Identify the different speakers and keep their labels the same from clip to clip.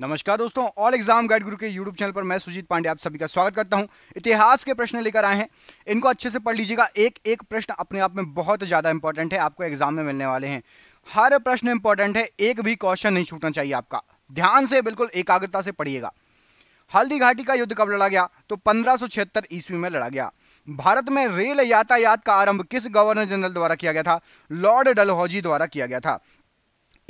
Speaker 1: नमस्कार दोस्तों all exam guide गुरु के यूट्यूब चैनल पर मैं सुजीत पांडे आप सभी का स्वागत करता हूं इतिहास के प्रश्न लेकर आए हैं इनको अच्छे से पढ़ लीजिएगा एक एक प्रश्न अपने आप में बहुत ज़्यादा इंपॉर्टेंट है आपको एग्जाम में मिलने वाले हैं हर प्रश्न इंपॉर्टेंट है एक भी क्वेश्चन नहीं छूटना चाहिए आपका ध्यान से बिल्कुल एकाग्रता से पढ़िएगा हल्दी घाटी का युद्ध कब लड़ा गया तो पंद्रह ईस्वी में लड़ा गया भारत में रेल यातायात का आरंभ किस गवर्नर जनरल द्वारा किया गया था लॉर्ड डलहौजी द्वारा किया गया था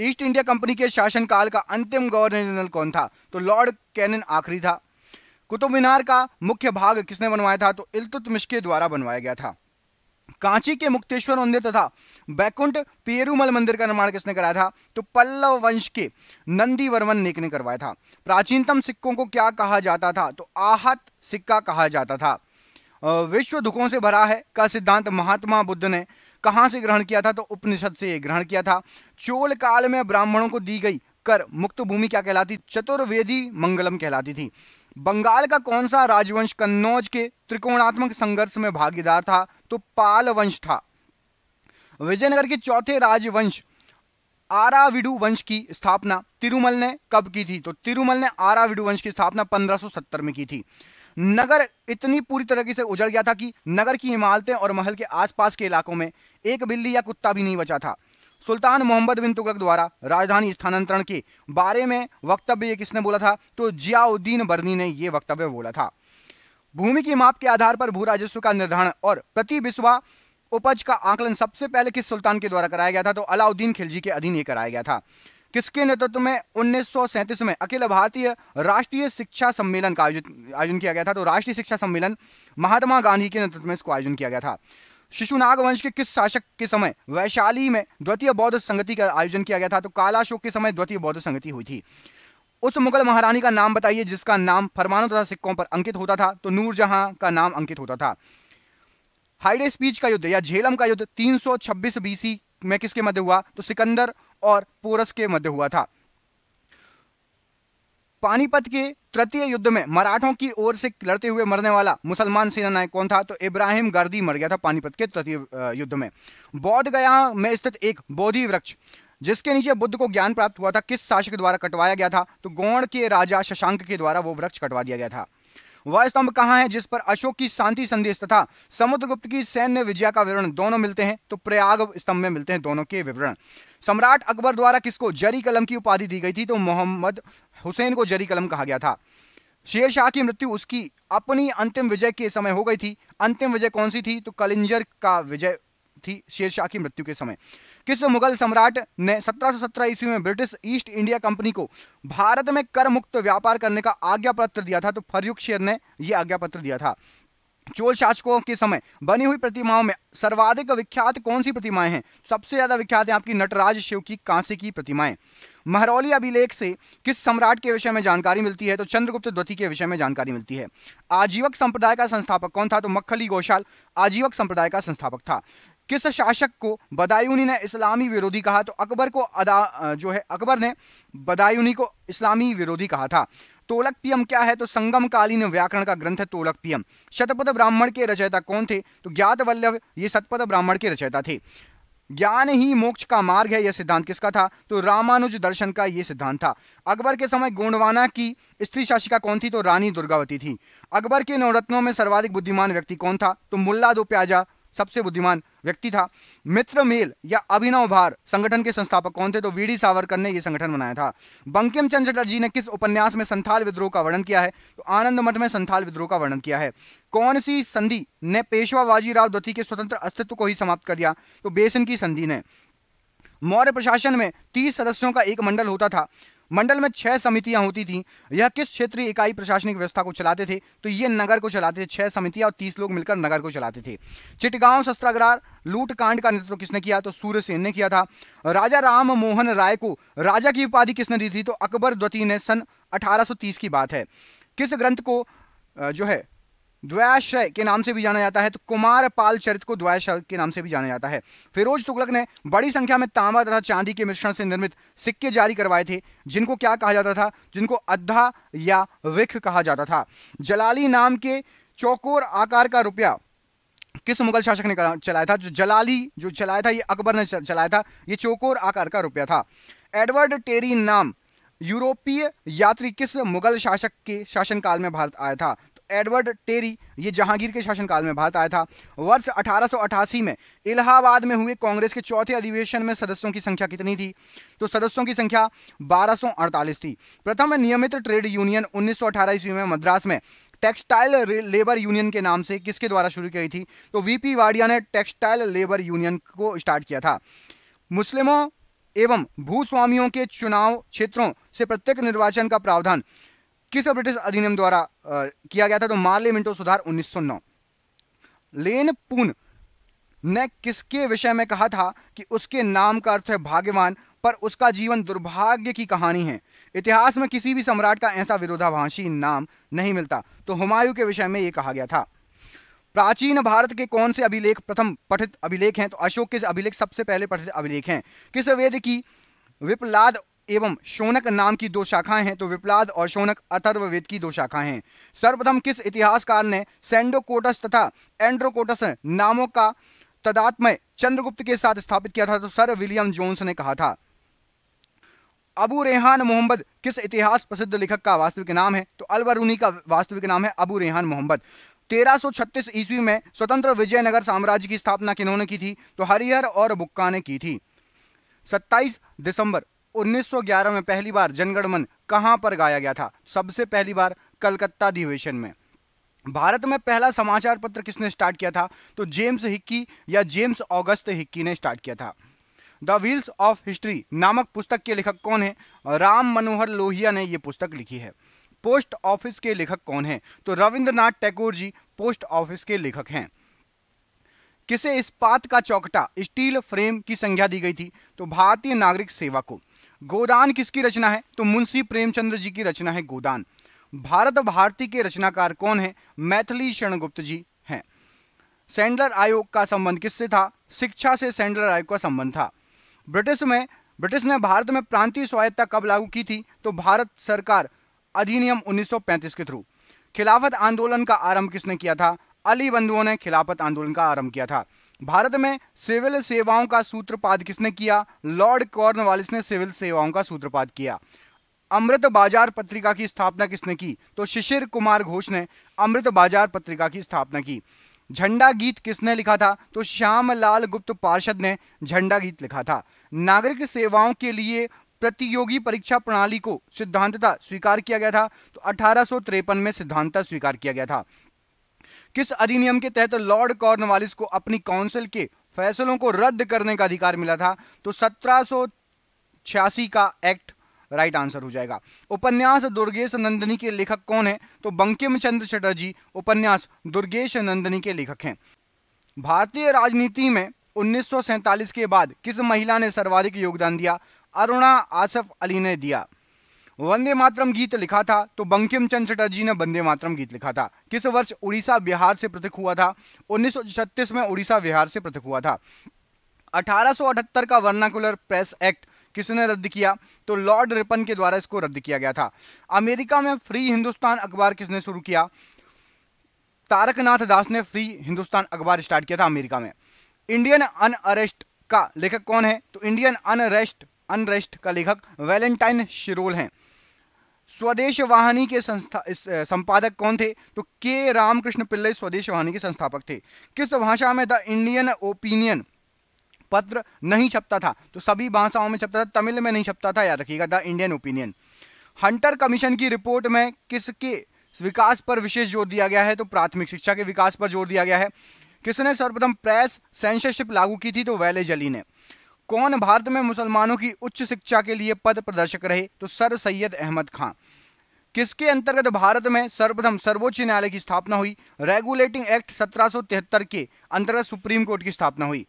Speaker 1: ईस्ट इंडिया कंपनी के शासनकाल का अंतिम गवर्नर जनरल कौन था तो लॉर्ड कैनन आखिरी था कुतुब मीनार का मुख्य भाग किसने बनवाया था तो इलतुतमिश के द्वारा बनवाया गया था कांची के मुक्तेश्वर मंदिर तथा बैकुंठ पेरूमल मंदिर का निर्माण किसने कराया था तो पल्लव वंश के नंदी वर्मन नेक ने करवाया था प्राचीनतम सिक्कों को क्या कहा जाता था तो आहत सिक्का कहा जाता था विश्व दुखों से भरा है का सिद्धांत महात्मा बुद्ध ने कहाँ से ग्रहण किया था तो उपनिषद से ग्रहण किया था चोल काल में ब्राह्मणों को दी गई कर मुक्त भूमि क्या कहलाती चतुर्वेदी मंगलम कहलाती थी बंगाल का कौन सा राजवंश कन्नौज के त्रिकोणात्मक संघर्ष में भागीदार था तो पाल वंश था विजयनगर के चौथे राजवंश आराविडु वंश की स्थापना तिरुमल ने कब की थी तो तिरुमल ने आराविडु वंश की स्थापना 1570 में की थी नगर इतनी पूरी तरीके से उजड़ गया था कि नगर की इमारतें और महल के आसपास के इलाकों में एक बिल्ली या कुत्ता भी नहीं बचा था सुल्तान मोहम्मद बिन तुगलक द्वारा राजधानी स्थानांतरण के बारे में वक्तव्य किसने बोला था तो जियाउद्दीन बर्नी ने यह वक्तव्य बोला था भूमि की माप के आधार पर भू राजस्व का निर्धारण और प्रति विश्वा उपज का आकलन सबसे पहले किस सुल्तान के द्वारा कराया गया था तो अलाउद्दीन खिलजी के अधीन ये कराया गया था किसके नेतृत्व में उन्नीस में अखिल भारतीय राष्ट्रीय शिक्षा सम्मेलन का आयोजित आयोजन किया गया था तो राष्ट्रीय शिक्षा सम्मेलन महात्मा गांधी के नेतृत्व में इसको आयोजन किया गया था शिशुनाग वंश के किस शासक के समय वैशाली में द्वितीय बौद्ध संगति का आयोजन किया गया था तो कालाशोक के समय द्वितीय बौद्ध संगति हुई थी उस मुगल महारानी का नाम बताइए जिसका नाम फरमानों तथा सिक्कों पर अंकित होता था तो नूरजहां का नाम अंकित होता था हाइडे स्पीच का युद्ध या झेलम का युद्ध 326 बीसी में किसके मध्य हुआ तो सिकंदर और पोरस के मध्य हुआ था पानीपत के तृतीय युद्ध में मराठों की ओर से लड़ते हुए मरने वाला मुसलमान सेना नायक कौन था तो इब्राहिम गर्दी मर गया था पानीपत के तृतीय युद्ध में बौद्ध गया में स्थित एक बोधि वृक्ष जिसके नीचे बुद्ध को ज्ञान प्राप्त हुआ था किस शासक द्वारा कटवाया गया था तो गौण के राजा शशांक के द्वारा वो वृक्ष कटवा दिया गया था वह स्तंभ कहाँ है जिस पर अशोक की शांति संदेश तथा समुद्रगुप्त की सैन्य विजय का विवरण दोनों मिलते हैं तो प्रयाग स्तंभ में मिलते हैं दोनों के विवरण सम्राट अकबर द्वारा किसको जरी कलम की उपाधि दी गई थी तो मोहम्मद हुसैन को जरी कलम कहा गया था शेर शाह की मृत्यु उसकी अपनी अंतिम विजय के समय हो गई थी अंतिम विजय कौन सी थी तो कलिंजर का विजय थी शेरशाह की मृत्यु के समय किस मुगल सम्राट ने 1717 ईस्वी में ब्रिटिश ईस्ट इंडिया कंपनी को भारत में कर मुक्त व्यापार करने का आज्ञा पत्र दिया था तो फरयुख शेर ने यह आज्ञा पत्र दिया था चोल शासकों के समय बनी हुई प्रतिमाओं में सर्वाधिक विख्यात कौन सी प्रतिमाएं हैं सबसे ज्यादा विख्यात है आपकी नटराज शिव की कांसे की प्रतिमाएं महरौली अभिलेख से किस सम्राट के विषय में जानकारी मिलती है तो चंद्रगुप्त द्वितीय के विषय में जानकारी मिलती है आजीवक संप्रदाय का संस्थापक कौन था तो मक्खली गोशाल आजीवक संप्रदाय का संस्थापक था किस शासक को बदायूनी ने इस्लामी विरोधी कहा तो अकबर को अदा जो है अकबर ने बदायूनी को इस्लामी विरोधी कहा था तोलक पियम क्या है तो संगम कालीन व्याकरण का ग्रंथ है तोलक पियम शतपथ ब्राह्मण के रचयिता कौन थे तो ज्ञात वल्लभ ये शतपथ ब्राह्मण के रचयिता थे ज्ञान ही मोक्ष का मार्ग है यह सिद्धांत किसका था तो रामानुज दर्शन का यह सिद्धांत था अकबर के समय गोंडवाना की स्त्री शासिका कौन थी तो रानी दुर्गावती थी अकबर के नवरत्नों में सर्वाधिक बुद्धिमान व्यक्ति कौन था तो मुल्ला दो प्याजा सबसे बुद्धिमान व्यक्ति था मित्र मेल या अभिनव भार संगठन के संस्थापक कौन थे तो वीडी सावरकर ने यह संगठन बनाया था बंकिम चंद्र चटर्जी ने किस उपन्यास में संथाल विद्रोह का वर्णन किया है तो आनंद मठ में संथाल विद्रोह का वर्णन किया है कौन सी संधि ने पेशवा बाजीराव दत्ती के स्वतंत्र अस्तित्व को ही समाप्त कर दिया तो बेसन की संधि ने मौर्य प्रशासन में तीस सदस्यों का एक मंडल होता था मंडल में छह समितियां होती थी यह किस क्षेत्रीय इकाई प्रशासनिक व्यवस्था को चलाते थे तो ये नगर को चलाते थे छह समितियां और तीस लोग मिलकर नगर को चलाते थे चिटगांव शस्त्रागार लूट कांड का नेतृत्व किसने किया तो सूर्य सेन ने किया था राजा राम मोहन राय को राजा की उपाधि किसने दी थी तो अकबर द्वती ने सन अठारह की बात है किस ग्रंथ को जो है द्वैश्रय के नाम से भी जाना जाता है तो कुमार पाल चरित को द्वैश्रय के नाम से भी जाना जाता है फिरोज तुगलक ने बड़ी संख्या में तांबा तथा चांदी के मिश्रण से निर्मित सिक्के जारी करवाए थे जिनको क्या कहा जाता था जिनको अद्धा या विख कहा जाता था जलाली नाम के चौकोर आकार का रुपया किस मुगल शासक ने चलाया था जो जलाली जो चलाया था ये अकबर ने चलाया था ये चौकोर आकार का रुपया था एडवर्ड टेरी नाम यूरोपीय यात्री किस मुगल शासक के शासनकाल में भारत आया था एडवर्ड टेरी ये जहांगीर के शासनकाल में भारत आया था वर्ष 1888 में इलाहाबाद में हुए कांग्रेस के चौथे अधिवेशन में सदस्यों की संख्या कितनी थी तो सदस्यों की संख्या 1248 थी प्रथम नियमित ट्रेड यूनियन 1918 ईस्वी में मद्रास में टेक्सटाइल लेबर यूनियन के नाम से किसके द्वारा शुरू की गई थी तो वीपी वाडिया ने टेक्सटाइल लेबर यूनियन को स्टार्ट किया था मुस्लिमों एवं भूस्वामियों के चुनाव क्षेत्रों से प्रत्येक निर्वाचन का प्रावधान किस ब्रिटिश अधिनियम द्वारा आ, किया गया था तो मार्ले मिंटो सुधार 1909 लेन पुन ने किसके विषय में कहा था कि उसके नाम का अर्थ है भाग्यवान पर उसका जीवन दुर्भाग्य की कहानी है इतिहास में किसी भी सम्राट का ऐसा विरोधाभाषी नाम नहीं मिलता तो हुमायूं के विषय में ये कहा गया था प्राचीन भारत के कौन से अभिलेख प्रथम पठित अभिलेख हैं तो अशोक के अभिलेख सबसे पहले पठित अभिलेख हैं किस वेद की विपलाद एवं शोनक नाम की दो शाखाएं हैं तो विप्लाद और शोनक अथर्ववेद की दो शाखाएं हैं सर्वप्रथम किस इतिहासकार ने सेंडोकोटस तथा एंड्रोकोटस नामों का तदात्मय चंद्रगुप्त के साथ स्थापित किया था तो सर विलियम जोन्स ने कहा था अबू रेहान मोहम्मद किस इतिहास प्रसिद्ध लेखक का वास्तविक नाम है तो अलवरूनी का वास्तविक नाम है अबू रेहान मोहम्मद 1336 ईस्वी में स्वतंत्र विजयनगर साम्राज्य की स्थापना किन्होंने की थी तो हरिहर और बुक्का ने की थी 27 दिसंबर 1911 में पहली बार जनगणमन कहाँ पर गाया गया था सबसे पहली बार कलकत्ता अधिवेशन में भारत में पहला समाचार पत्र किसने स्टार्ट किया था तो जेम्स हिक्की या जेम्स ऑगस्ट हिक्की ने स्टार्ट किया था द व्हील्स ऑफ हिस्ट्री नामक पुस्तक के लेखक कौन है राम मनोहर लोहिया ने यह पुस्तक लिखी है पोस्ट ऑफिस के लेखक कौन है तो रविंद्रनाथ टैगोर जी पोस्ट ऑफिस के लेखक हैं किसे इस्पात का चौकटा स्टील फ्रेम की संज्ञा दी गई थी तो भारतीय नागरिक सेवा को गोदान किसकी रचना है तो मुंशी प्रेमचंद्र जी की रचना है गोदान भारत भारती के रचनाकार कौन है मैथिली शरण गुप्त जी हैं सैंडलर आयोग का संबंध किससे था शिक्षा से सैंडलर आयोग का संबंध था ब्रिटिश में ब्रिटिश ने भारत में प्रांतीय स्वायत्ता कब लागू की थी तो भारत सरकार अधिनियम 1935 के थ्रू खिलाफत आंदोलन का आरंभ किसने किया था अली बंधुओं ने खिलाफत आंदोलन का आरंभ किया था भारत में सिविल सेवाओं का सूत्रपात किसने किया लॉर्ड कॉर्नवालिस ने सिविल सेवाओं का सूत्रपात किया अमृत बाजार पत्रिका की स्थापना किसने की तो शिशिर कुमार घोष ने अमृत बाजार पत्रिका की स्थापना की झंडा गीत किसने लिखा था तो श्यामलाल गुप्त पार्षद ने झंडा गीत लिखा था नागरिक सेवाओं के लिए प्रतियोगी परीक्षा प्रणाली को सिद्धांतता स्वीकार किया गया था तो अठारह में सिद्धांतता स्वीकार किया गया था किस अधिनियम के तहत लॉर्ड कॉर्नवालिस को अपनी काउंसिल के फैसलों को रद्द करने का अधिकार मिला था तो सत्रह का एक्ट राइट आंसर हो जाएगा उपन्यास दुर्गेश नंदनी के लेखक कौन है तो बंकिम चंद्र चटर्जी उपन्यास दुर्गेश नंदनी के लेखक हैं भारतीय राजनीति में उन्नीस के बाद किस महिला ने सर्वाधिक योगदान दिया अरुणा आसफ अली ने दिया वंदे मातरम गीत लिखा था तो बंकिम चंद चटर्जी ने वंदे मातरम गीत लिखा था किस वर्ष उड़ीसा बिहार से पृथक हुआ था उन्नीस में उड़ीसा बिहार से पृथक हुआ था 1878 का वर्नाकुलर प्रेस एक्ट किसने रद्द किया तो लॉर्ड रिपन के द्वारा इसको रद्द किया गया था अमेरिका में फ्री हिंदुस्तान अखबार किसने शुरू किया तारकनाथ दास ने फ्री हिंदुस्तान अखबार स्टार्ट किया था अमेरिका में इंडियन अन अरेस्ट का लेखक कौन है तो इंडियन अनरेस्ट अनरेस्ट का लेखक वैलेंटाइन शिरोल हैं स्वदेश वाहनी के संस्था संपादक कौन थे तो के रामकृष्ण पिल्ले स्वदेश वाहनी के संस्थापक थे किस भाषा में द इंडियन ओपिनियन पत्र नहीं छपता था तो सभी भाषाओं में छपता था तमिल में नहीं छपता था याद रखिएगा the Indian Opinion Hunter Commission की रिपोर्ट में किसके विकास पर विशेष जोर दिया गया है तो प्राथमिक शिक्षा के विकास पर जोर दिया गया है किसने सर्वप्रथम प्रेस सेंसरशिप लागू की थी तो वैले जली ने कौन भारत में मुसलमानों की उच्च शिक्षा के लिए पद प्रदर्शक रहे तो सर सैयद अहमद खां किसके अंतर्गत भारत में सर्वप्रथम सर्वोच्च न्यायालय की स्थापना हुई रेगुलेटिंग एक्ट सत्रह के अंतर्गत सुप्रीम कोर्ट की स्थापना हुई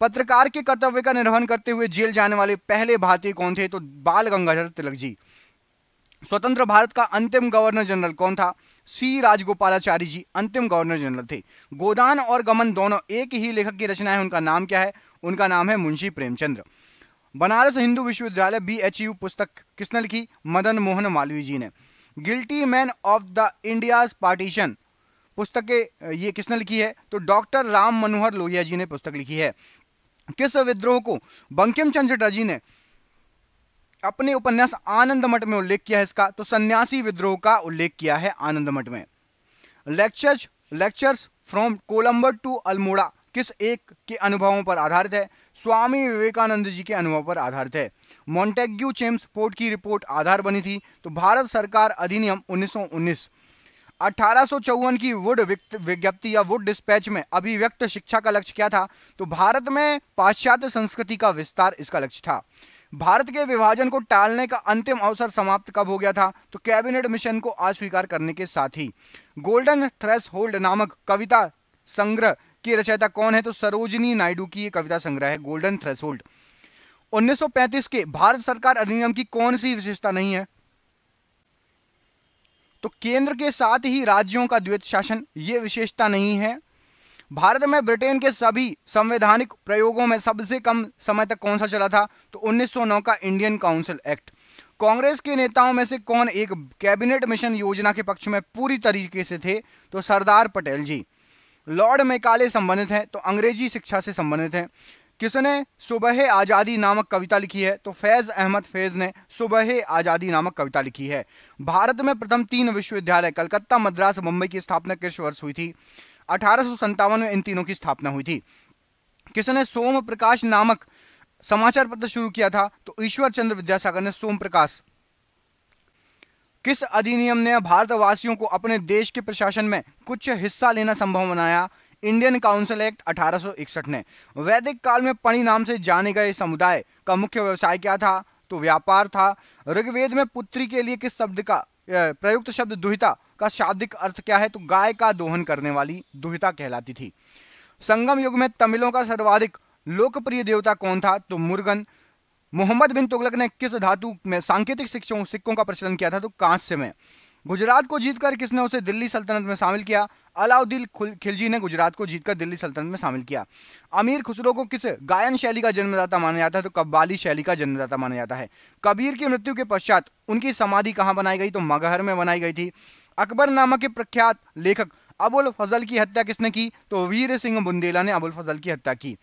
Speaker 1: पत्रकार के कर्तव्य का निर्वहन करते हुए जेल जाने वाले पहले भारतीय कौन थे तो बाल गंगाधर तिलक जी स्वतंत्र भारत का अंतिम गवर्नर जनरल कौन था सी राजगोपालाचारी जी अंतिम गवर्नर जनरल थे गोदान और गमन दोनों एक ही लेखक की रचना है उनका नाम क्या है उनका नाम है मुंशी प्रेमचंद्र बनारस हिंदू विश्वविद्यालय बी एच यू पुस्तक किसने लिखी मदन मोहन मालवीय जी ने guilty man of the India's partition पुस्तक के ये किसने लिखी है तो डॉक्टर राम मनोहर लोहिया जी ने पुस्तक लिखी है किस विद्रोह को बंकिम चंद्र चटर्जी ने अपने उपन्यास आनंद मठ में उल्लेख किया है इसका तो सन्यासी विद्रोह का उल्लेख किया है आनंद मठ में lectures lectures from Colombo to Almora किस एक के अनुभवों पर आधारित है स्वामी विवेकानंद जी के अनुभव पर आधारित है मॉन्टेग्यू चेम्स पोर्ट की रिपोर्ट आधार बनी थी तो भारत सरकार अधिनियम 1919 1854 की वुड विज्ञप्ति या वुड डिस्पैच में अभिव्यक्त शिक्षा का लक्ष्य क्या था तो भारत में पाश्चात्य संस्कृति का विस्तार इसका लक्ष्य था भारत के विभाजन को टालने का अंतिम अवसर समाप्त कब हो गया था तो कैबिनेट मिशन को अस्वीकार करने के साथ ही गोल्डन थ्रेस होल्ड नामक कविता संग्रह की रचयिता कौन है तो सरोजनी नायडू की यह कविता संग्रह है गोल्डन थ्रेस होल्ड के भारत सरकार अधिनियम की कौन सी विशेषता नहीं है तो केंद्र के साथ ही राज्यों का द्वित शासन ये विशेषता नहीं है भारत में ब्रिटेन के सभी संवैधानिक प्रयोगों में सबसे कम समय तक कौन सा चला था तो 1909 का इंडियन काउंसिल एक्ट कांग्रेस के नेताओं में से कौन एक कैबिनेट मिशन योजना के पक्ष में पूरी तरीके से थे तो सरदार पटेल जी लॉर्ड मेकाले संबंधित हैं तो अंग्रेजी शिक्षा से संबंधित हैं किसने सुबह आज़ादी नामक कविता लिखी है तो फैज़ अहमद फैज़ ने सुबह आज़ादी नामक कविता लिखी है भारत में प्रथम तीन विश्वविद्यालय कलकत्ता मद्रास मुंबई की स्थापना किस वर्ष हुई थी अठारह में इन तीनों की स्थापना हुई थी किसने सोम प्रकाश नामक समाचार पत्र शुरू किया था तो ईश्वर चंद्र विद्यासागर ने सोम प्रकाश किस अधिनियम ने भारतवासियों को अपने देश के प्रशासन में कुछ हिस्सा लेना संभव बनाया इंडियन काउंसिल एक्ट 1861 ने वैदिक काल में पणि नाम से जाने गए समुदाय का मुख्य व्यवसाय क्या था तो व्यापार था ऋग्वेद में पुत्री के लिए किस शब्द का प्रयुक्त शब्द दुहिता का शाब्दिक अर्थ क्या है तो गाय का दोहन करने वाली दुहिता कहलाती थी संगम युग में तमिलों का सर्वाधिक लोकप्रिय देवता कौन था तो मुर्गन मोहम्मद बिन तुगलक ने किस धातु में सांकेतिक सिक्कों सिक्कों का प्रचलन किया था तो कांस्य में गुजरात को जीतकर किसने उसे दिल्ली सल्तनत में शामिल किया अलाउद्दीन खिलजी ने गुजरात को जीतकर दिल्ली सल्तनत में शामिल किया अमीर खुसरो को किस गायन शैली का जन्मदाता माना जाता है तो कब्बाली शैली का जन्मदाता माना जाता है कबीर की मृत्यु के पश्चात उनकी समाधि कहाँ बनाई गई तो मगहर में बनाई गई थी अकबर नामक के प्रख्यात लेखक अबुल फजल की हत्या किसने की तो वीर सिंह बुंदेला ने अबुल फजल की हत्या की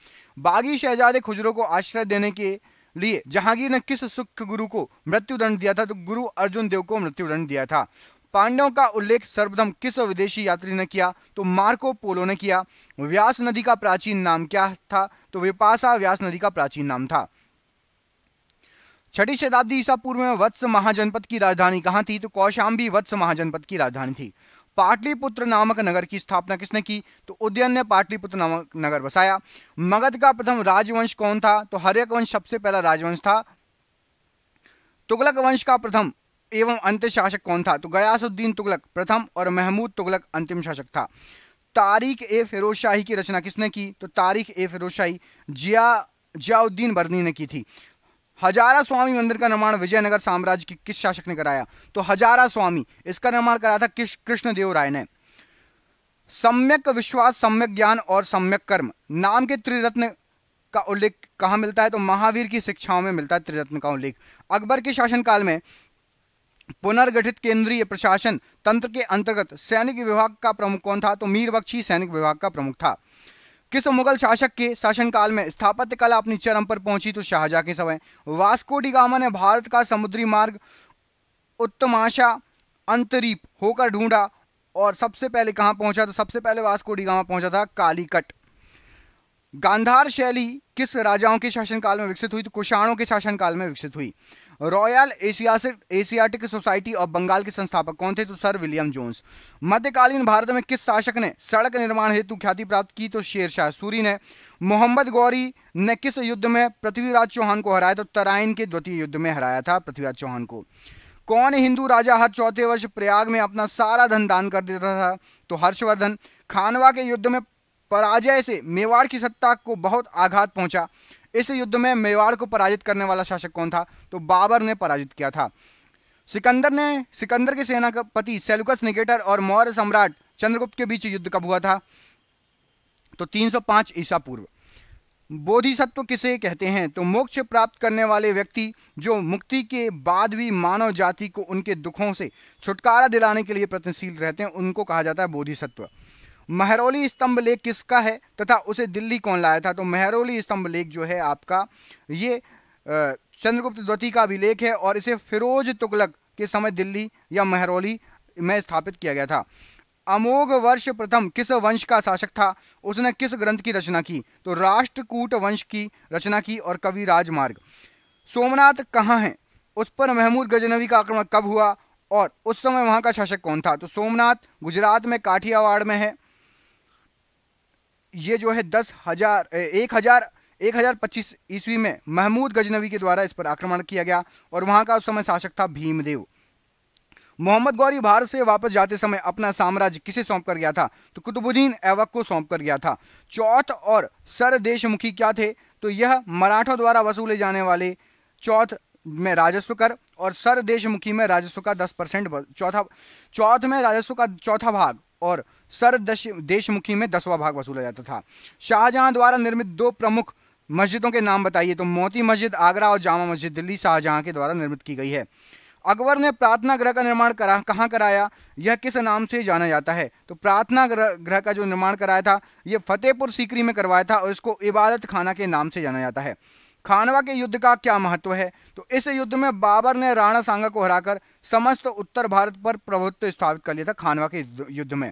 Speaker 1: बागी शहजादे खुजरों को आश्रय देने के लिए जहांगीर ने किस सुख गुरु को मृत्युदंड दिया था तो गुरु अर्जुन देव को मृत्युदंड दिया था पांडवों का उल्लेख सर्वप्रथम किस विदेशी यात्री ने किया तो मार्को पोलो ने किया व्यास नदी का प्राचीन नाम क्या था तो विपासा व्यास नदी का प्राचीन नाम था छठी शताब्दी ईसा पूर्व में वत्स महाजनपद की राजधानी कहाँ थी तो कौशाम्बी वत्स महाजनपद की राजधानी थी पाटलिपुत्र नामक नगर की स्थापना किसने की तो उदयन ने पाटलिपुत्र नामक नगर बसाया मगध का प्रथम राजवंश कौन था तो हरेक वंश सबसे पहला राजवंश था तुगलक वंश का प्रथम एवं अंतिम शासक कौन था तो गयासुद्दीन तुगलक प्रथम और महमूद तुगलक अंतिम शासक था तारीख ए फिरोजशाही की रचना किसने की तो तारीख ए फिरोजशाही जिया जियाउद्दीन बर्नी ने की थी हजारा स्वामी मंदिर का निर्माण विजयनगर साम्राज्य के किस शासक ने कराया तो हजारा स्वामी इसका निर्माण कराया था किस कृष्णदेव राय ने सम्यक विश्वास सम्यक ज्ञान और सम्यक कर्म नाम के त्रिरत्न का उल्लेख कहाँ मिलता है तो महावीर की शिक्षाओं में मिलता है त्रिरत्न का उल्लेख अकबर के शासनकाल में पुनर्गठित केंद्रीय प्रशासन तंत्र के अंतर्गत सैनिक विभाग का प्रमुख कौन था तो मीर बख्शी सैनिक विभाग का प्रमुख था किस मुगल शासक के शासनकाल में स्थापत्य कला अपनी चरम पर पहुंची तो शाहजहां के समय वास्को डिगामा ने भारत का समुद्री मार्ग उत्तमाशा अंतरीप होकर ढूंढा और सबसे पहले कहाँ पहुंचा तो सबसे पहले वास्को डिगामा पहुंचा था कालीकट गांधार शैली किस राजाओं के शासनकाल में विकसित हुई तो कुषाणों के शासनकाल में विकसित हुई Royal Asiatic Asiatic Society of Bengal के संस्थापक कौन थे तो सर विलियम जोन्स मध्यकालीन भारत में किस शासक ने सड़क निर्माण हेतु ख्याति प्राप्त की तो शेरशाह सूरी ने मोहम्मद गौरी ने किस युद्ध में पृथ्वीराज चौहान को हराया तो तराइन के द्वितीय युद्ध में हराया था पृथ्वीराज चौहान को कौन हिंदू राजा हर चौथे वर्ष प्रयाग में अपना सारा धन दान कर देता था तो हर्षवर्धन खानवा के युद्ध में पराजय से मेवाड़ की सत्ता को बहुत आघात पहुंचा इस युद्ध में मेवाड़ को पराजित करने वाला शासक कौन था तो बाबर ने पराजित किया था सिकंदर ने सिकंदर के सेनापति सेलुकस निगेटर और मौर्य सम्राट चंद्रगुप्त के बीच युद्ध कब हुआ था तो 305 ईसा पूर्व बोधिसत्व किसे कहते हैं तो मोक्ष प्राप्त करने वाले व्यक्ति जो मुक्ति के बाद भी मानव जाति को उनके दुखों से छुटकारा दिलाने के लिए प्रयत्नशील रहते हैं उनको कहा जाता है बोधिसत्व महरौली स्तंभ लेख किसका है तथा उसे दिल्ली कौन लाया था तो महरौली स्तंभ लेख जो है आपका ये चंद्रगुप्त द्वितीय का अभिलेख है और इसे फिरोज तुगलक के समय दिल्ली या महरौली में स्थापित किया गया था अमोघ वर्ष प्रथम किस वंश का शासक था उसने किस ग्रंथ की रचना की तो राष्ट्रकूट वंश की रचना की और कवि राजमार्ग सोमनाथ कहाँ हैं उस पर महमूद गजनवी का आक्रमण कब हुआ और उस समय वहाँ का शासक कौन था तो सोमनाथ गुजरात में काठियावाड़ में है ये जो है दस हज़ार एक हज़ार एक हज़ार पच्चीस ईस्वी में महमूद गजनवी के द्वारा इस पर आक्रमण किया गया और वहां का उस समय शासक था भीमदेव मोहम्मद गौरी भारत से वापस जाते समय अपना साम्राज्य किसे सौंप कर गया था तो कुतुबुद्दीन ऐवक को सौंप कर गया था चौथ और सर देशमुखी क्या थे तो यह मराठों द्वारा वसूले जाने वाले चौथ में राजस्व कर और सर देशमुखी में राजस्व का दस परसेंट चौथा चौथ में राजस्व का चौथा भाग और सर देशमुखी में दसवां भाग वसूला जाता था शाहजहां द्वारा निर्मित दो प्रमुख मस्जिदों के नाम बताइए तो मोती मस्जिद आगरा और जामा मस्जिद दिल्ली शाहजहां के द्वारा निर्मित की गई है अकबर ने प्रार्थना ग्रह का निर्माण करा कहाँ कराया यह किस नाम से जाना जाता है तो प्रार्थना ग्रह का जो निर्माण कराया था यह फतेहपुर सीकरी में करवाया था और इसको इबादत खाना के नाम से जाना जाता है खानवा के युद्ध का क्या महत्व है तो इस युद्ध में बाबर ने राणा सांगा को हराकर समस्त उत्तर भारत पर प्रभुत्व स्थापित कर लिया था खानवा के युद्ध में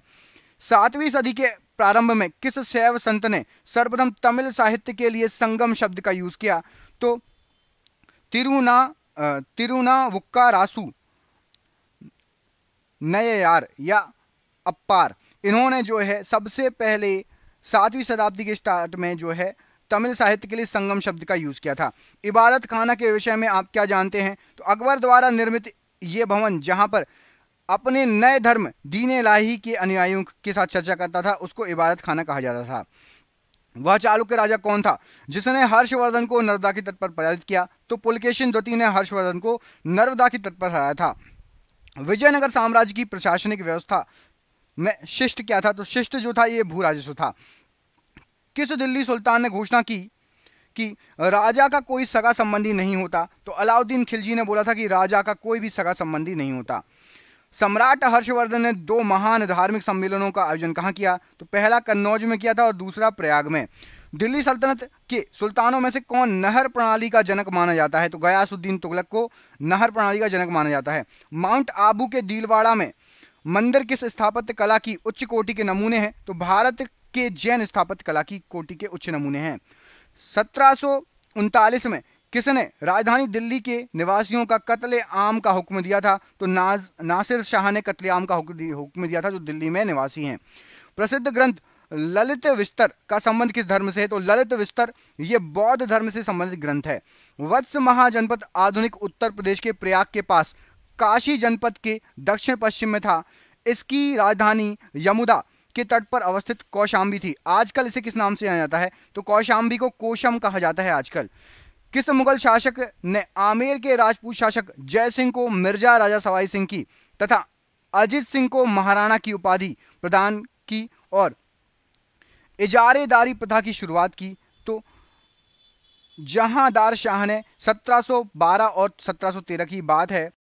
Speaker 1: सातवीं सदी के प्रारंभ में किस शैव संत ने सर्वप्रथम तमिल साहित्य के लिए संगम शब्द का यूज़ किया तो तिरुना तिरुनावुक्कारासु नययार या अपार इन्होंने जो है सबसे पहले सातवीं शताब्दी के स्टार्ट में जो है तमिल साहित्य के लिए संगम शब्द का यूज़ किया था इबादत खाना के विषय में आप क्या जानते हैं तो अकबर द्वारा निर्मित ये भवन जहाँ पर अपने नए धर्म दीन लाही के अनुयायियों के साथ चर्चा करता था उसको इबादत खाना कहा जाता था वह चालुक्य राजा कौन था जिसने हर्षवर्धन को नर्मदा के तट पर पराजित किया तो पुलकेशन द्वितीय ने हर्षवर्धन को नर्मदा के तट पर हराया था विजयनगर साम्राज्य की प्रशासनिक व्यवस्था में शिष्ट क्या था तो शिष्ट जो था ये भू राजस्व था किस दिल्ली सुल्तान ने घोषणा की कि राजा का कोई सगा संबंधी नहीं होता तो अलाउद्दीन खिलजी ने बोला था कि राजा का कोई भी सगा संबंधी नहीं होता सम्राट हर्षवर्धन ने दो महान धार्मिक सम्मेलनों का आयोजन कहाँ किया तो पहला कन्नौज में किया था और दूसरा प्रयाग में दिल्ली सल्तनत के सुल्तानों में से कौन नहर प्रणाली का जनक माना जाता है तो गयासुद्दीन तुगलक को नहर प्रणाली का जनक माना जाता है माउंट आबू के दीलवाड़ा में मंदिर किस स्थापत्य कला की उच्च कोटि के नमूने हैं तो भारत के जैन स्थापत्य कला की कोटि के उच्च नमूने हैं सत्रह में किसने राजधानी दिल्ली के निवासियों का कत्ले आम का हुक्म दिया था तो नाज नासिर शाह ने कत्ले आम का हुक्म दिया था जो दिल्ली में निवासी हैं प्रसिद्ध ग्रंथ ललित विस्तर का संबंध किस धर्म से है तो ललित विस्तर ये बौद्ध धर्म से संबंधित ग्रंथ है वत्स महाजनपद आधुनिक उत्तर प्रदेश के प्रयाग के पास काशी जनपद के दक्षिण पश्चिम में था इसकी राजधानी यमुदा के तट पर अवस्थित कौशाम्बी थी आजकल इसे किस नाम से जाना जाता है तो कौशाम्बी को कोशम कहा जाता है आजकल किस मुगल शासक ने आमेर के राजपूत शासक जय सिंह को मिर्जा राजा सवाई सिंह की तथा अजीत सिंह को महाराणा की उपाधि प्रदान की और इजारेदारी प्रथा की शुरुआत की तो जहांदार शाह ने 1712 और 1713 की बात है